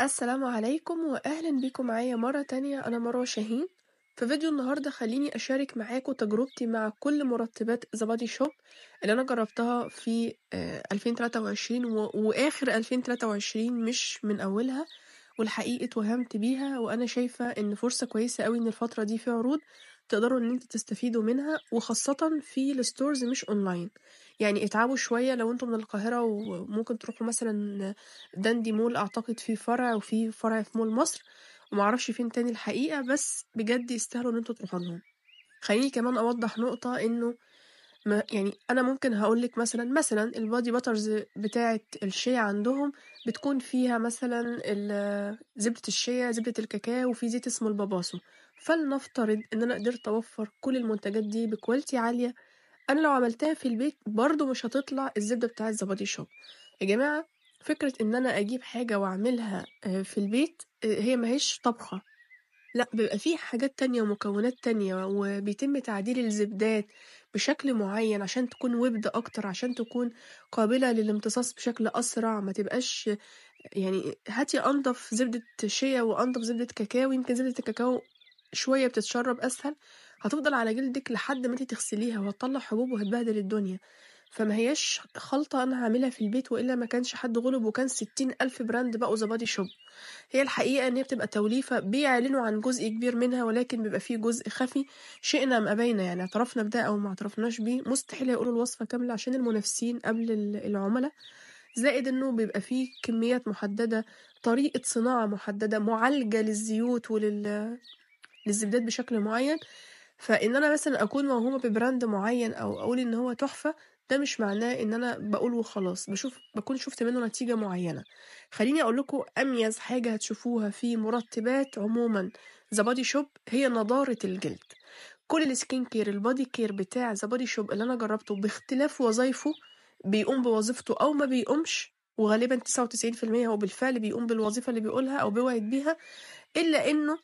السلام عليكم واهلا بيكم معايا مرة تانية انا مروة شاهين في فيديو النهاردة خليني اشارك معاكم تجربتي مع كل مرتبات ذا بادي شوب اللي انا جربتها في 2023 آه، واخر 2023 مش من اولها والحقيقة اتوهمت بيها وانا شايفة ان فرصة كويسة قوي ان الفترة دي في عروض تقدروا ان انتوا تستفيدوا منها وخاصة في الستورز مش اونلاين يعني اتعبوا شوية لو انتوا من القاهرة وممكن تروحوا مثلا داندي مول اعتقد في فرع وفي فرع في مول مصر ومعرفش فين تاني الحقيقة بس بجد يستاهلوا ان انتوا تروحوا لهم خليني كمان اوضح نقطة انه ما يعني انا ممكن هقول لك مثلا مثلا البادي باترز بتاعه الشيا عندهم بتكون فيها مثلا زبده الشيا زبده الكاكاو وفي زيت اسمه الباباسو فلنفترض ان انا قدرت اوفر كل المنتجات دي بكواليتي عاليه انا لو عملتها في البيت برضو مش هتطلع الزبده بتاعه الزبادي شوب يا جماعه فكره ان انا اجيب حاجه واعملها آه، في البيت آه، هي ماهيش طبخه لا بيبقى فيه حاجات تانية ومكونات تانية وبيتم تعديل الزبدات بشكل معين عشان تكون وبد أكتر، عشان تكون قابلة للامتصاص بشكل أسرع، ما تبقاش يعني هاتي أنضف زبدة شيا وأنضف زبدة كاكاو، يمكن زبدة الكاكاو شوية بتتشرب أسهل، هتفضل على جلدِك لحد ما أنتِ تغسليها وهتطلع حبوب وهتبهدل الدنيا. فما هيش خلطة أنا هعملها في البيت وإلا ما كانش حد غلب وكان ستين ألف براند بقوا زبادي شوب هي الحقيقة إن هي بتبقى توليفة بيعلنوا عن جزء كبير منها ولكن بيبقى فيه جزء خفي شئنا أم أبينا يعني اعترفنا بده أو ما اعترفناش بيه مستحيل هيقولوا الوصفة كاملة عشان المنافسين قبل العملاء زائد انه بيبقى فيه كميات محدده طريقه صناعه محدده معالجه للزيوت ولل للزبدات بشكل معين فان انا مثلا اكون موهومه ببراند معين او اقول ان هو تحفه ده مش معناه ان انا بقول وخلاص بشوف بكون شفت منه نتيجه معينه خليني اقول لكم اميز حاجه هتشوفوها في مرطبات عموما ذا بادي شوب هي نضاره الجلد كل السكين كير البادي كير بتاع ذا بادي شوب اللي انا جربته باختلاف وظايفه بيقوم بوظيفته او ما بيقومش وغالبا 99% هو بالفعل بيقوم بالوظيفه اللي بيقولها او بيوعد بيها الا انه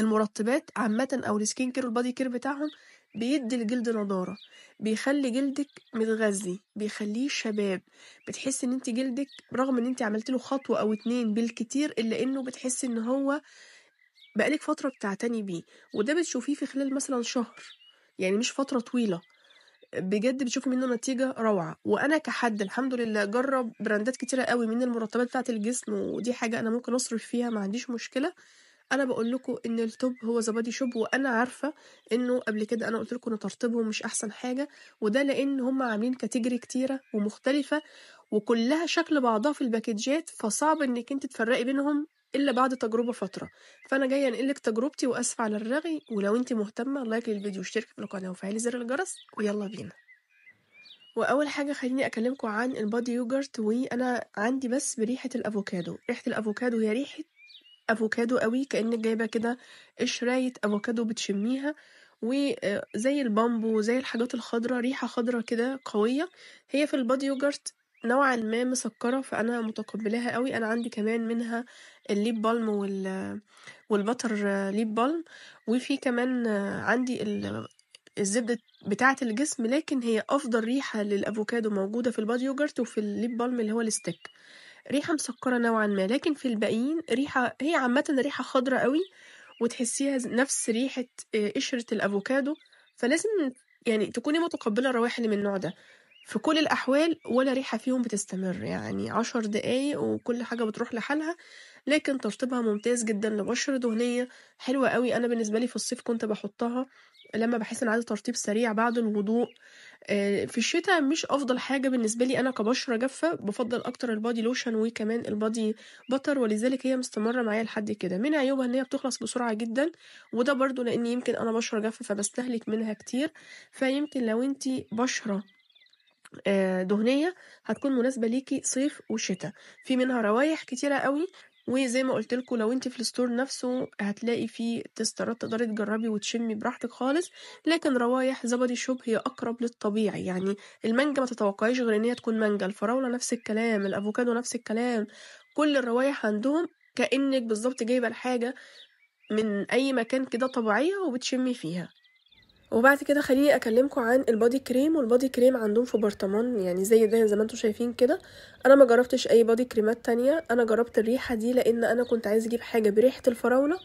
المرطبات عامه او السكين كير والبادي كير بتاعهم بيدي الجلد نضارة بيخلي جلدك متغذي بيخليه شباب بتحس ان انت جلدك رغم ان انت عملت له خطوة او اتنين بالكتير الا انه بتحس ان هو بقالك فترة بتعتني بيه وده بتشوفيه في خلال مثلا شهر يعني مش فترة طويلة بجد بتشوفي منه نتيجه روعه وانا كحد الحمد لله جرب براندات كتيره قوي من المرطبات بتاعه الجسم ودي حاجه انا ممكن اصرف فيها ما عنديش مشكله انا بقول لكم ان التوب هو ذا بادي شوب وانا عارفه انه قبل كده انا قلت لكم ان ترطيبهم مش احسن حاجه وده لان هم عاملين كاتيجري كتيره ومختلفه وكلها شكل بعضها في الباكجات فصعب انك انت تفرقي بينهم الا بعد تجربه فتره فانا جايه انقلك تجربتي واسفه على الرغي ولو انت مهتمه لايك للفيديو واشتركي في القناه وفعلي زر الجرس ويلا بينا واول حاجه خليني اكلمكم عن البادي يوجرت وانا عندي بس بريحه الافوكادو ريحه الافوكادو هي ريحه افوكادو قوي كانك جايبه كده قشرايه افوكادو بتشميها آه، وزي البامبو زي الحاجات الخضرة ريحة خضرة كده قوية هي في البادي يوجرت نوعا ما مسكرة فأنا متقبلاها قوي أنا عندي كمان منها الليب بالم وال والبتر ليب بالم وفي كمان عندي الزبدة بتاعة الجسم لكن هي أفضل ريحة للأفوكادو موجودة في البادي يوجرت وفي الليب بالم اللي هو الستيك ريحة مسكرة نوعًا ما، لكن في الباقيين ريحة هي عامةً ريحة خضرة أوي، وتحسيها نفس ريحة آه، قشرة الأفوكادو، فلازم يعني تكوني متقبلة الروائح اللي من النوع ده، في كل الأحوال ولا ريحة فيهم بتستمر يعني عشر دقايق وكل حاجة بتروح لحالها، لكن ترطيبها ممتاز جدًا لبشرة دهنية حلوة أوي، أنا بالنسبة لي في الصيف كنت بحطها لما بحس إن عايزة ترطيب سريع بعد الوضوء. آه، في الشتاء مش افضل حاجه بالنسبه لي انا كبشره جافه بفضل اكتر البادي لوشن وكمان البادي بتر ولذلك هي مستمره معايا لحد كده من عيوبها ان هي بتخلص بسرعه جدا وده برضو لان يمكن انا بشره جافه فبستهلك منها كتير فيمكن لو انت بشره آه، دهنيه هتكون مناسبه ليكي صيف وشتاء في منها روايح كتيره قوي وزي ما قلت لكم لو انت في الستور نفسه هتلاقي فيه تسترات تقدري تجربي وتشمي براحتك خالص لكن روايح زبدي شوب هي اقرب للطبيعي يعني المانجا ما تتوقعيش غير ان هي تكون مانجا الفراوله نفس الكلام الافوكادو نفس الكلام كل الروايح عندهم كانك بالظبط جايبه الحاجه من اي مكان كده طبيعيه وبتشمي فيها وبعد كده خليني اكلمكم عن البادي كريم والبادي كريم عندهم في برطمان يعني زي ده زي ما انتم شايفين كده انا ما جربتش اي بادي كريمات تانية انا جربت الريحه دي لان انا كنت عايز اجيب حاجه بريحه الفراوله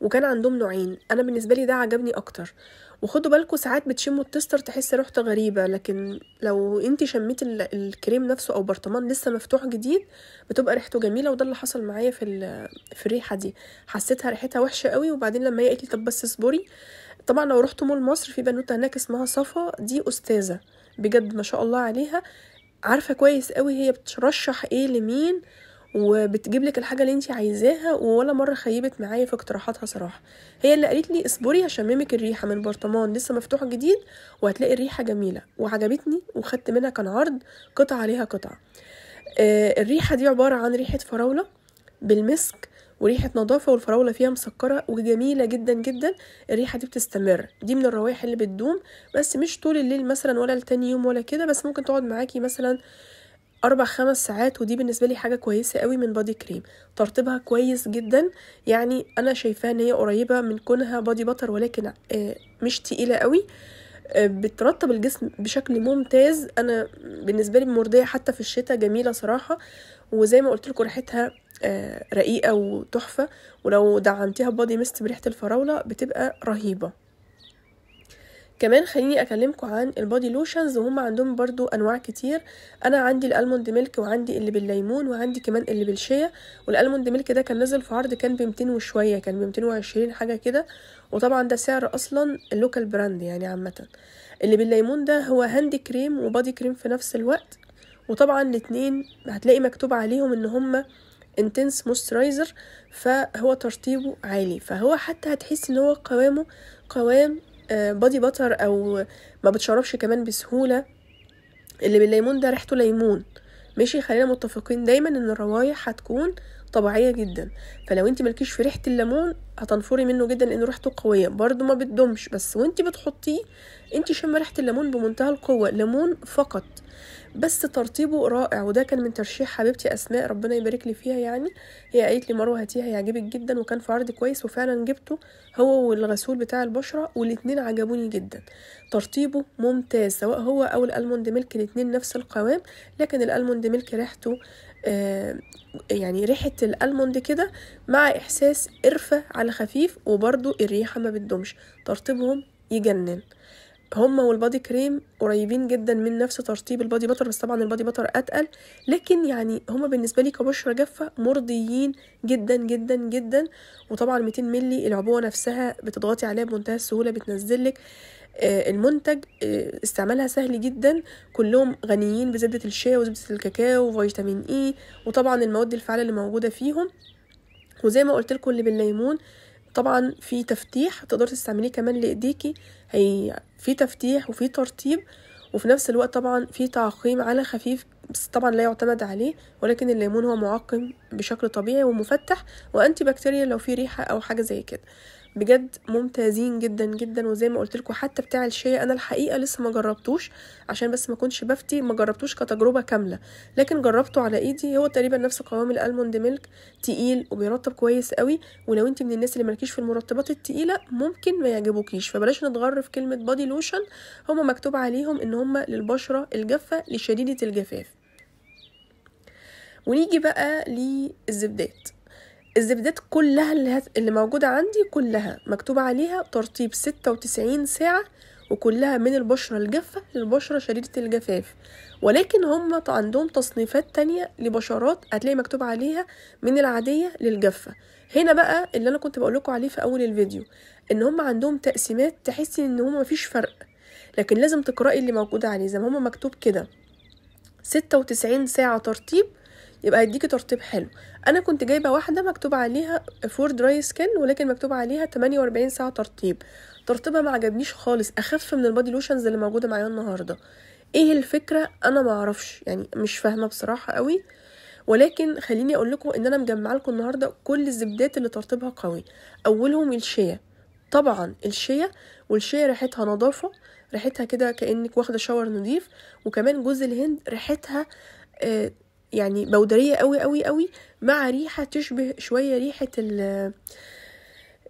وكان عندهم نوعين انا بالنسبه لي ده عجبني اكتر وخدوا بالكم ساعات بتشموا التستر تحس ريحته غريبه لكن لو انت شميت الكريم نفسه او برطمان لسه مفتوح جديد بتبقى ريحته جميله وده اللي حصل معايا في في الريحه دي حسيتها ريحتها وحشه قوي وبعدين لما هي قالت لي طب بس اصبري طبعا لو رحت مول مصر في بنوته هناك اسمها صفا دي استاذه بجد ما شاء الله عليها عارفه كويس قوي هي بترشح ايه لمين وبتجيب لك الحاجه اللي انت عايزاها ولا مره خيبت معايا في اقتراحاتها صراحه هي اللي قالت لي اصبري هشممك الريحه من برطمان لسه مفتوح جديد وهتلاقي الريحه جميله وعجبتني وخدت منها كان عرض قطعه عليها قطعه آه الريحه دي عباره عن ريحه فراوله بالمسك وريحه نظافه والفراوله فيها مسكره وجميله جدا جدا الريحه دي بتستمر دي من الروائح اللي بتدوم بس مش طول الليل مثلا ولا لتاني يوم ولا كده بس ممكن تقعد معاكي مثلا اربع خمس ساعات ودي بالنسبه لي حاجه كويسه قوي من بادي كريم ترطيبها كويس جدا يعني انا شايفاها ان هي قريبه من كونها بادي بطر ولكن آه، مش تقيله قوي آه، بترطب الجسم بشكل ممتاز انا بالنسبه لي مرضيه حتى في الشتاء جميله صراحه وزي ما قلت لكم ريحتها آه، رقيقة وتحفة ولو دعمتيها ببادي ميست بريحة الفراولة بتبقى رهيبة كمان خليني اكلمكم عن البادي لوشنز وهم عندهم برضو انواع كتير انا عندي الالموند ميلك وعندي اللي بالليمون وعندي كمان اللي بالشيا والالموند ميلك ده كان نزل في عرض كان ب 200 وشويه كان ب 220 حاجه كده وطبعا ده سعر اصلا اللوكال براند يعني عامه اللي بالليمون ده هو هاند كريم وبادي كريم في نفس الوقت وطبعا الاتنين هتلاقي مكتوب عليهم ان هما انتنس موسترايزر فهو ترطيبه عالي فهو حتى هتحس ان هو قوامه قوام بادي آه، بتر او ما بتشربش كمان بسهوله اللي بالليمون ده ريحته ليمون ماشي خلينا متفقين دايما ان الروايح هتكون طبيعيه جدا فلو انت مالكيش في ريحه الليمون هتنفري منه جدا لان ريحته قويه برده ما بتدمش بس وانت بتحطيه انت شم ريحه الليمون بمنتهى القوه ليمون فقط بس ترطيبه رائع وده كان من ترشيح حبيبتي اسماء ربنا يبارك لي فيها يعني هي قالت لي مروه هاتيه هيعجبك جدا وكان في عرض كويس وفعلا جبته هو والغسول بتاع البشره والاتنين عجبوني جدا ترطيبه ممتاز سواء هو او الالموند ميلك الاتنين نفس القوام لكن الالموند ميلك ريحته آه يعني ريحه الالموند كده مع احساس قرفه على على خفيف وبرضو الريحة ما بتدومش ترطيبهم يجنن هما والبادي كريم قريبين جدا من نفس ترطيب البادي باتر بس طبعا البادي باتر اتقل لكن يعني هما بالنسبه لي كبشره جافه مرضيين جدا جدا جدا وطبعا 200 مللي العبوه نفسها بتضغطي عليها بمنتهى السهوله بتنزلك آه، المنتج آه، استعمالها سهل جدا كلهم غنيين بزبده الشيا وزبده الكاكاو وفيتامين اي وطبعا المواد الفعاله اللي موجوده فيهم وزي ما قلت لكم اللي بالليمون طبعا في تفتيح تقدر تستعمليه كمان لايديكي هي في تفتيح وفي ترطيب وفي نفس الوقت طبعا في تعقيم على خفيف بس طبعا لا يعتمد عليه ولكن الليمون هو معقم بشكل طبيعي ومفتح وانتي بكتيريا لو في ريحه او حاجه زي كده بجد ممتازين جدا جدا وزي ما قلت لكم حتى بتاع الشاي انا الحقيقه لسه ما جربتوش عشان بس ما كنتش بفتي ما جربتوش كتجربه كامله لكن جربته على ايدي هو تقريبا نفس قوام الالموند ميلك تقيل وبيرطب كويس قوي ولو انت من الناس اللي مالكيش في المرطبات التقيله ممكن ما يعجبوكيش فبلاش نتغر في كلمه بادي لوشن هما مكتوب عليهم ان هما للبشره الجافه لشديده الجفاف ونيجي بقى للزبدات الزبدات كلها اللي, هت... اللي موجودة عندي كلها مكتوب عليها ترطيب ستة وتسعين ساعة وكلها من البشرة الجافة للبشرة شديدة الجفاف ولكن هم عندهم تصنيفات تانية لبشرات هتلاقي مكتوب عليها من العادية للجافة هنا بقى اللي انا كنت بقولكوا عليه في اول الفيديو ان هم عندهم تقسيمات تحسي ان هم مفيش فرق لكن لازم تقرأي اللي موجود عليه زي ما هم مكتوب كده ستة وتسعين ساعة ترطيب يبقى هيديكي ترطيب حلو انا كنت جايبه واحده مكتوب عليها فور دراي سكين ولكن مكتوب عليها 48 ساعه ترطيب ترطيبها ما عجبنيش خالص اخف من البادي لوشنز اللي موجوده معايا النهارده ايه الفكره انا ما اعرفش يعني مش فاهمه بصراحه قوي ولكن خليني اقول لكم ان انا مجمعه لكم النهارده كل الزبدات اللي ترطيبها قوي اولهم الشيا طبعا الشيا والشيا ريحتها نظافه ريحتها كده كانك واخده شاور نظيف وكمان جوز الهند ريحتها آه يعني بودريه قوي قوي قوي مع ريحه تشبه شويه ريحه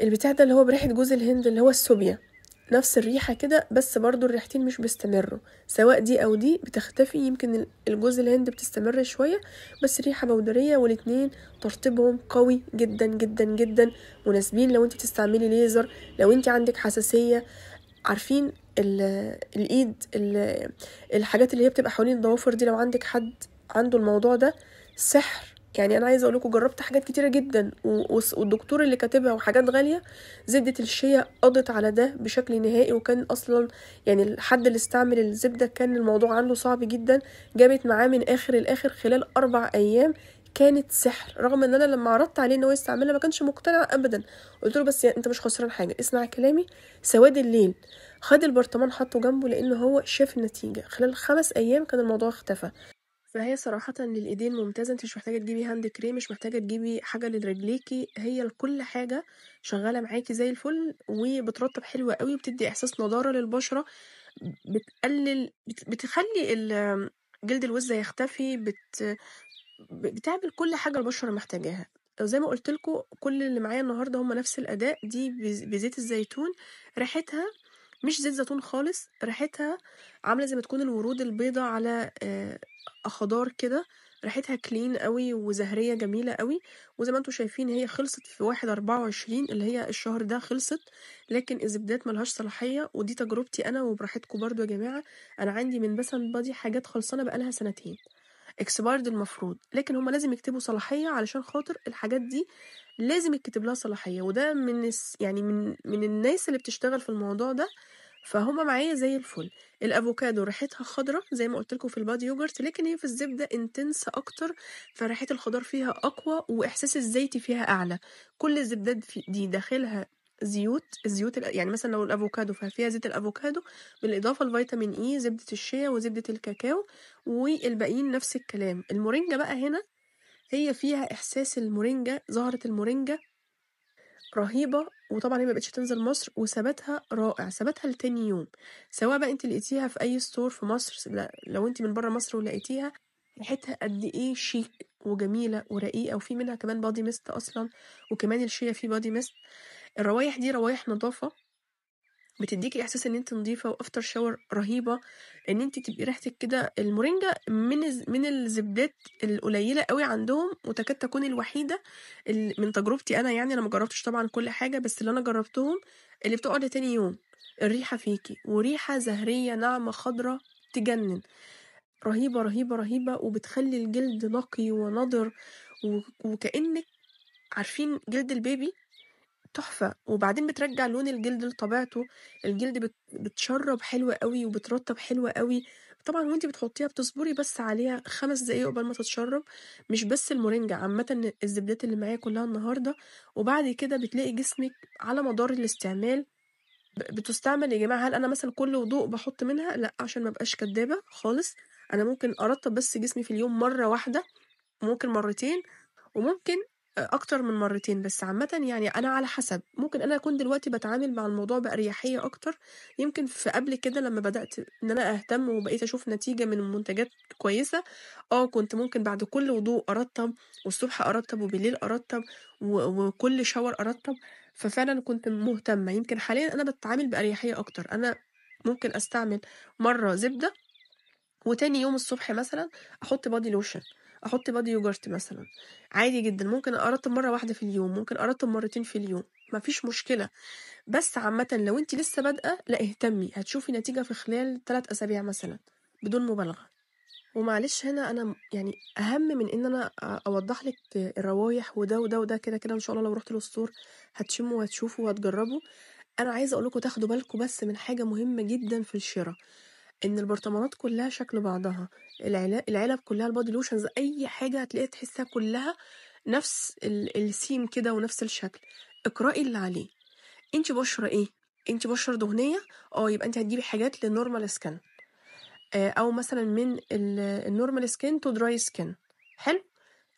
البتاع ده اللي هو بريحه جوز الهند اللي هو السوبيا نفس الريحة كده بس برضو الريحتين مش بيستمروا سواء دي أو دي بتختفي يمكن الجوز الهند بتستمر شوية بس ريحة بودرية والاتنين ترطيبهم قوي جدا جدا جدا مناسبين لو انت تستعملي ليزر لو انت عندك حساسية عارفين الايد الحاجات اللي هي بتبقى حوالين الضوافر دي لو عندك حد عنده الموضوع ده سحر يعني انا عايزه اقول لكم جربت حاجات كتيره جدا والدكتور اللي كاتبها وحاجات غاليه زبده الشيا قضت على ده بشكل نهائي وكان اصلا يعني الحد اللي استعمل الزبده كان الموضوع عنده صعب جدا جابت معاه من اخر الاخر خلال اربع ايام كانت سحر رغم ان انا لما عرضت عليه ان هو يستعملها ما كانش مقتنع ابدا قلت له بس يعني انت مش خسران حاجه اسمع كلامي سواد الليل خد البرطمان حطه جنبه لان هو شاف النتيجه خلال خمس ايام كان الموضوع اختفى فهي صراحةً للإيدين ممتازة أنتِ مش محتاجة تجيبي هاند كريم، مش محتاجة تجيبي حاجة لرجليكي هي لكل حاجة شغالة معاكي زي الفل وبترطب حلوة أوي وبتدي إحساس نضارة للبشرة، بتقلل بتخلي ال جلد الوِز يختفي بت بتعمل كل حاجة البشرة محتاجاها، وزي ما قولت لكم كل اللي معايا النهارده هما نفس الأداء دي بزيت الزيتون ريحتها مش زيت زيتون خالص ريحتها عامله زي ما تكون الورود البيضة على آه، خضار كده ريحتها كلين قوي وزهريه جميله قوي وزي ما انتم شايفين هي خلصت في واحد أربعة وعشرين اللي هي الشهر ده خلصت لكن الزبدات ملهاش صلاحيه ودي تجربتي انا وبراحتكم برضو يا جماعه انا عندي من بسن بادي حاجات خلصانه بقالها سنتين اكسبايرد المفروض لكن هم لازم يكتبوا صلاحيه علشان خاطر الحاجات دي لازم يتكتب لها صلاحيه وده من يعني من من الناس اللي بتشتغل في الموضوع ده فهما معايا زي الفل الافوكادو ريحتها خضرة زي ما قلت لكم في البادي يوجرت لكن هي في الزبده انتنس اكتر فريحه الخضار فيها اقوى واحساس الزيتي فيها اعلى كل الزبدات دي داخلها زيوت الزيوت يعني مثلا لو الافوكادو ففيها زيت الافوكادو بالاضافه لفيتامين اي e، زبده الشيا وزبده الكاكاو والباقيين نفس الكلام المورينجا بقى هنا هي فيها احساس المورينجا زهره المورينجا رهيبة وطبعا هي ما بقتش تنزل مصر وثباتها رائع ثباتها لتاني يوم سواء بقى انت لقيتيها في اي ستور في مصر لو انت من بره مصر ولقيتيها ريحتها قد ايه شيك وجميلة ورقيقة وفي منها كمان بادي ميست اصلا وكمان الشيا فيه بادي ميست الروايح دي روايح نظافه بتديكي احساس ان انت نظيفه وافتر شاور رهيبه ان انت تبقي ريحتك كده المورينجا من من الزبدات القليله قوي عندهم وتكاد تكون الوحيده من تجربتي انا يعني انا مجربتش طبعا كل حاجه بس اللي انا جربتهم اللي بتقعد تاني يوم الريحه فيكي وريحه زهريه ناعمه خضره تجنن رهيبه رهيبه رهيبه وبتخلي الجلد نقي ونضر وكانك عارفين جلد البيبي تحفة وبعدين بترجع لون الجلد لطبيعته الجلد بتشرب حلو قوي وبترطب حلو قوي طبعا وانت بتحطيها بتصبري بس عليها خمس دقايق قبل ما تتشرب مش بس المورينجا عامة الزبدات اللي معايا كلها النهاردة وبعد كده بتلاقي جسمك على مدار الاستعمال بتستعمل يا جماعة هل أنا مثلا كل وضوء بحط منها؟ لأ عشان مبقاش كدابة خالص أنا ممكن أرطب بس جسمي في اليوم مرة واحدة ممكن مرتين وممكن أكتر من مرتين، بس عامةً يعني أنا على حسب، ممكن أنا أكون دلوقتي بتعامل مع الموضوع بأريحية أكتر، يمكن في قبل كده لمّا بدأت إن أنا أهتم وبقيت أشوف نتيجة من منتجات كويسة، آه كنت ممكن بعد كل وضوء أرطّب والصبح أرطّب وبالليل أرطّب وكل شاور أرطّب، ففعلًا كنت مهتمة. يمكن حاليًا أنا بتعامل بأريحية أكتر، أنا ممكن أستعمل مرة زبدة وتاني يوم الصبح مثلًا أحط بادي لوشن احط بادي يوجرت مثلا عادي جدا ممكن ارطب مره واحده في اليوم ممكن ارطب مرتين في اليوم مفيش مشكله بس عامه لو انت لسه بادئه لا اهتمي هتشوفي نتيجه في خلال ثلاث اسابيع مثلا بدون مبالغه ومعلش هنا انا يعني اهم من ان انا اوضح لك الروايح وده وده وده كده كده ان شاء الله لو رحت للستور هتشموا وهتشوفوا وهتجربوا انا عايزه اقول لكم تاخدوا بالكم بس من حاجه مهمه جدا في الشراء إن البرطمانات كلّها شكل بعضها، العلب كلّها البادي لوشنز أي حاجة هتلاقيها تحسّها كلّها نفس السيم كده ونفس الشكل، اقرأي اللي عليه، أنتِ بشرة إيه؟ أنتِ بشرة دهنية؟ آه يبقى أنتِ هتجيبي حاجات للنورمال آه، سكن أو مثلًا من النورمال سكن تو دراي سكن حلو؟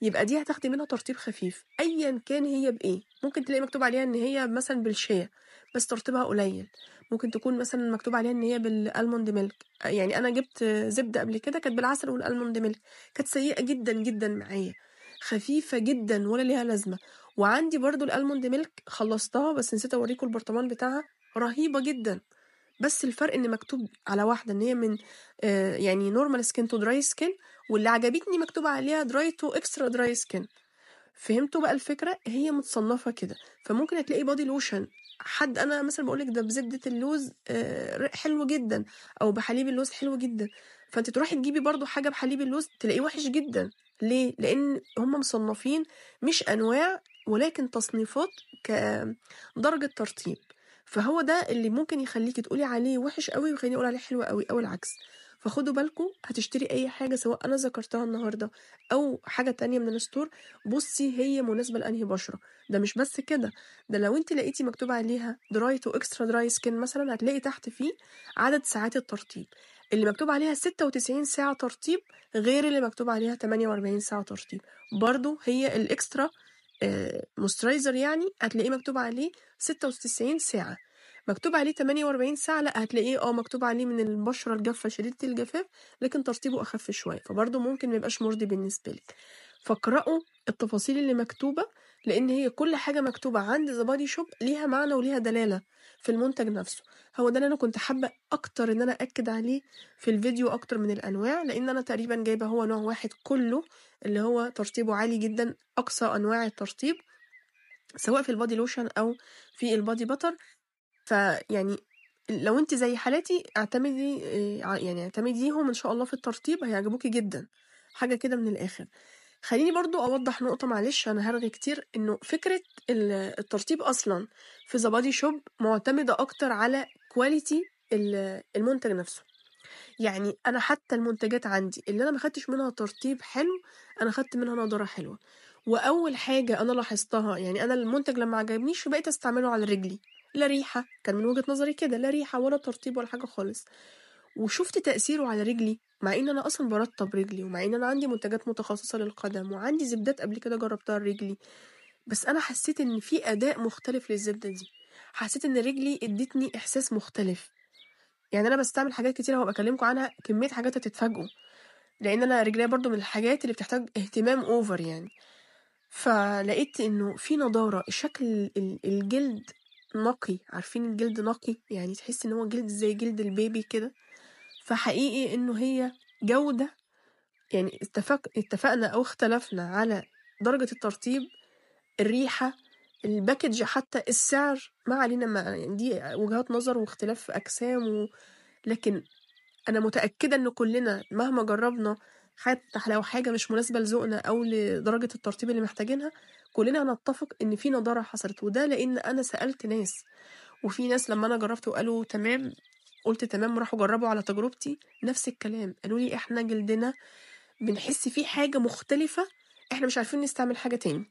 يبقى دي هتاخدي منها ترطيب خفيف أيًا كان هي بإيه، ممكن تلاقي مكتوب عليها إن هي مثلًا بالشيا بس ترطيبها قليل ممكن تكون مثلا مكتوب عليها ان هي بالالموند ميلك يعني انا جبت زبده قبل كده كانت بالعسل والالموند ميلك كانت سيئه جدا جدا معايا خفيفه جدا ولا ليها لازمه وعندي برضو الالموند ميلك خلصتها بس نسيت اوريكم البرطمان بتاعها رهيبه جدا بس الفرق ان مكتوب على واحده ان هي من آه، يعني نورمال سكين تو دراي سكين واللي عجبتني مكتوب عليها دراي تو اكسترا دراي سكين فهمتوا بقى الفكره هي متصنفه كده فممكن هتلاقي بادي لوشن حد انا مثلا بقول لك ده بزبده اللوز حلو جدا او بحليب اللوز حلو جدا فانت تروحي تجيبي برضو حاجه بحليب اللوز تلاقيه وحش جدا ليه لان هم مصنفين مش انواع ولكن تصنيفات كدرجه ترطيب فهو ده اللي ممكن يخليكي تقولي عليه وحش قوي ويخليني اقول عليه حلو قوي او العكس فخدوا بالكم هتشتري اي حاجه سواء انا ذكرتها النهارده او حاجه تانية من الستور بصي هي مناسبه لانهي بشره ده مش بس كده ده لو انت لقيتي مكتوب عليها دراي تو اكسترا دراي سكين مثلا هتلاقي تحت فيه عدد ساعات الترطيب اللي مكتوب عليها 96 ساعة ترطيب غير اللي مكتوب عليها 48 ساعة ترطيب برضو هي الإكسترا آه، موسترايزر يعني هتلاقيه مكتوب عليه 96 ساعة مكتوب عليه 48 ساعة لا هتلاقيه اه مكتوب عليه من البشرة الجافة شديدة الجفاف لكن ترطيبه أخف شوية فبرضه ممكن ميبقاش مرضي بالنسبة لك فاقرأوا التفاصيل اللي مكتوبة لأن هي كل حاجة مكتوبة عند ذا بادي شوب ليها معنى وليها دلالة في المنتج نفسه هو ده اللي أنا كنت حابة أكتر إن أنا أكد عليه في الفيديو أكتر من الأنواع لأن أنا تقريبا جايبة هو نوع واحد كله اللي هو ترطيبه عالي جدا أقصى أنواع الترطيب سواء في البادي لوشن او في البادي بتر فيعني لو انت زي حالتي اعتمدي آه، يعني اعتمديهم ان شاء الله في الترطيب هيعجبوكي جدا حاجه كده من الاخر خليني برضو اوضح نقطه معلش انا هرغي كتير انه فكره الترطيب اصلا في ذا بادي شوب معتمده اكتر على كواليتي المنتج نفسه يعني انا حتى المنتجات عندي اللي انا ما خدتش منها ترطيب حلو انا خدت منها نضاره حلوه واول حاجه انا لاحظتها يعني انا المنتج لما عجبنيش بقيت استعمله على رجلي لا ريحه كان من وجهه نظري كده لا ريحه ولا ترطيب ولا حاجه خالص وشفت تاثيره على رجلي مع ان انا اصلا برطب رجلي ومع ان انا عندي منتجات متخصصه للقدم وعندي زبدات قبل كده جربتها لرجلي بس انا حسيت ان في اداء مختلف للزبده دي حسيت ان رجلي ادتني احساس مختلف يعني انا بستعمل حاجات كتير هبقى اكلمكم عنها كميه حاجات هتتفاجئوا لان انا رجلي برضو من الحاجات اللي بتحتاج اهتمام اوفر يعني فلقيت انه في نضاره شكل الجلد نقي عارفين الجلد نقي يعني تحس ان هو جلد زي جلد البيبي كده فحقيقي انه هي جودة يعني اتفق اتفقنا او اختلفنا على درجة الترطيب الريحة الباكج حتى السعر ما علينا ما يعني دي وجهات نظر واختلاف اجسام و... لكن انا متأكدة ان كلنا مهما جربنا حتى لو حاجة مش مناسبة لذوقنا أو لدرجة الترطيب اللي محتاجينها كلنا هنتفق إن في نضارة حصلت وده لأن أنا سألت ناس وفي ناس لما أنا جربت وقالوا تمام قلت تمام راحوا جربوا على تجربتي نفس الكلام قالوا لي إحنا جلدنا بنحس فيه حاجة مختلفة إحنا مش عارفين نستعمل حاجة تاني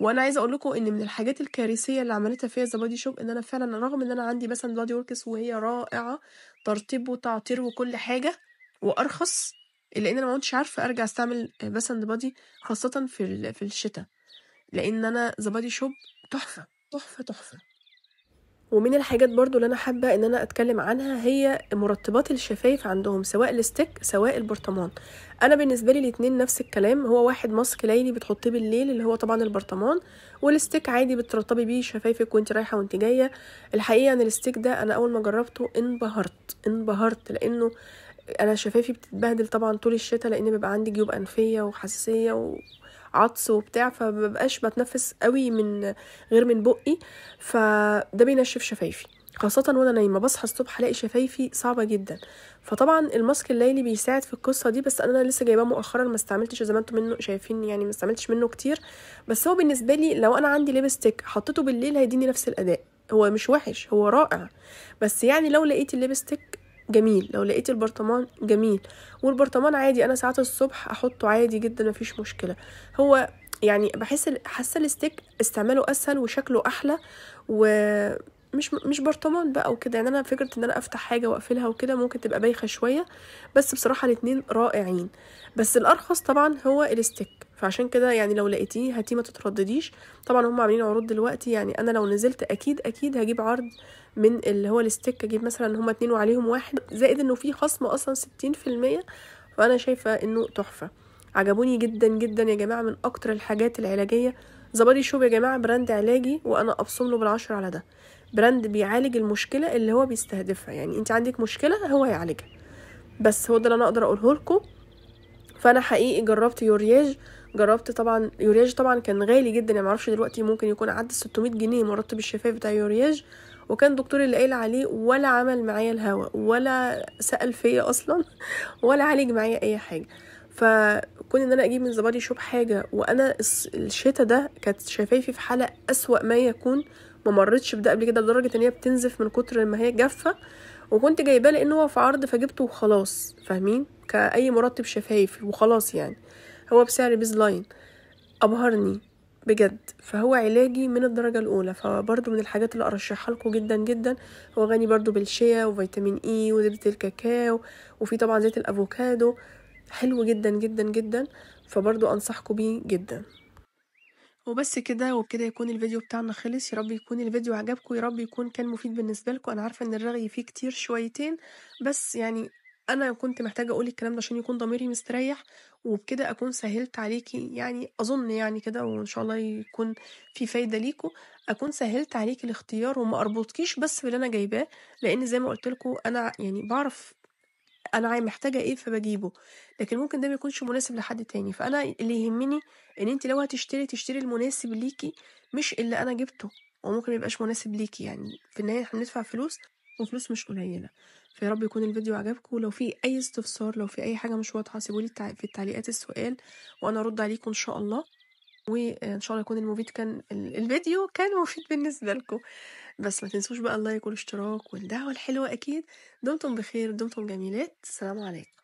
وانا عايزه اقول لكم ان من الحاجات الكارثيه اللي عملتها فيا ذا بادي شوب ان انا فعلا رغم ان انا عندي مثلا بادي وركس وهي رائعه ترطيب وتعطير وكل حاجه وارخص لان انا ما كنتش عارفه ارجع استعمل بسند بادي خاصه في في الشتاء لان انا ذا بادي شوب تحفه تحفه تحفه ومن الحاجات برضو اللي انا حابه ان انا اتكلم عنها هي مرطبات الشفايف عندهم سواء الستيك سواء البرطمان انا بالنسبه لي الاتنين نفس الكلام هو واحد ماسك ليلي بتحطيه بالليل اللي هو طبعا البرطمان والستيك عادي بترطبي بيه شفايفك وانت رايحه وانت جايه الحقيقه ان الستيك ده انا اول ما جربته انبهرت انبهرت لانه انا شفافي بتتبهدل طبعا طول الشتاء لان بيبقى عندي جيوب انفيه وحساسيه وعطس وبتاع فمببقاش بتنفس قوي من غير من بقي فده بينشف شفايفي خاصة وانا نايمة بصحى الصبح الاقي شفايفي صعبة جدا فطبعا الماسك الليلي بيساعد في القصة دي بس انا لسه جايباه مؤخرا ما استعملتش زي ما انتم منه شايفين يعني ما استعملتش منه كتير بس هو بالنسبة لي لو انا عندي ليبستيك حطيته بالليل هيديني نفس الاداء هو مش وحش هو رائع بس يعني لو لقيت الليبستيك جميل لو لقيت البرطمان جميل والبرطمان عادي انا ساعات الصبح احطه عادي جدا مفيش مشكله هو يعني بحس حاسه الستيك استعماله اسهل وشكله احلى و مش مش برطمان بقى وكده يعني انا فكره ان انا افتح حاجه واقفلها وكده ممكن تبقى بايخه شويه بس بصراحه الاتنين رائعين بس الارخص طبعا هو الستيك فعشان كده يعني لو لقيتيه هاتيه ما تتردديش طبعا هم عاملين عروض دلوقتي يعني انا لو نزلت اكيد اكيد هجيب عرض من اللي هو الستيك اجيب مثلا هما اتنين وعليهم واحد زائد انه في خصم اصلا ستين في المية فانا شايفه انه تحفه عجبوني جدا جدا يا جماعه من اكتر الحاجات العلاجيه زبادي شوب يا جماعه براند علاجي وانا ابصم له بالعشر على ده براند بيعالج المشكله اللي هو بيستهدفها يعني انت عندك مشكله هو يعالجها بس هو ده اللي انا اقدر اقوله لكم فانا حقيقي جربت يورياج جربت طبعا يورياج طبعا كان غالي جدا يعني معرفش دلوقتي ممكن يكون عدى 600 جنيه مرتب الشفايف بتاع يورياج وكان دكتور اللي قايل عليه ولا عمل معايا الهوا ولا سال فيا اصلا ولا عالج معايا اي حاجه فكون ان انا اجيب من زبادي شوب حاجه وانا الشتا ده كانت شفايفي في حاله اسوا ما يكون ممرتش بده قبل كده لدرجه ان هي بتنزف من كتر ما هي جافه وكنت جايباه لان هو في عرض فجبته وخلاص فاهمين كاي مرطب شفايف وخلاص يعني هو بسعر بيز لاين ابهرني بجد فهو علاجي من الدرجة الأولى فبرضو من الحاجات اللي أرشحها لكم جدا جدا هو غني برضو بالشيا وفيتامين إي e وزبدة الكاكاو وفي طبعا زيت الأفوكادو حلو جدا جدا جدا فبرضو أنصحكم بيه جدا وبس كده وبكده يكون الفيديو بتاعنا خلص يارب يكون الفيديو عجبكم رب يكون كان مفيد بالنسبة لكم أنا عارفة إن الرغي فيه كتير شويتين بس يعني أنا كنت محتاجة أقول الكلام ده عشان يكون ضميري مستريح وبكده أكون سهلت عليكي يعني أظن يعني كده وإن شاء الله يكون في فايدة ليكوا أكون سهلت عليكي الاختيار وما أربطكيش بس باللي أنا جايباه لأن زي ما قلتلكوا أنا يعني بعرف انا محتاجه ايه فبجيبه لكن ممكن ده ما يكونش مناسب لحد تاني فانا اللي يهمني ان انت لو هتشتري تشتري المناسب ليكي مش اللي انا جبته وممكن يبقاش مناسب ليكي يعني في النهايه احنا بندفع فلوس وفلوس مش قليله فيا رب يكون الفيديو عجبكم ولو في اي استفسار لو في اي حاجه مش واضحه سيبولي في التعليقات السؤال وانا ارد عليكم ان شاء الله وان شاء الله يكون المفيد كان الفيديو كان مفيد بالنسبه لكم بس ما تنسوش بقى اللايك والاشتراك والدعوه الحلوه اكيد دمتم بخير دمتم جميلات السلام عليكم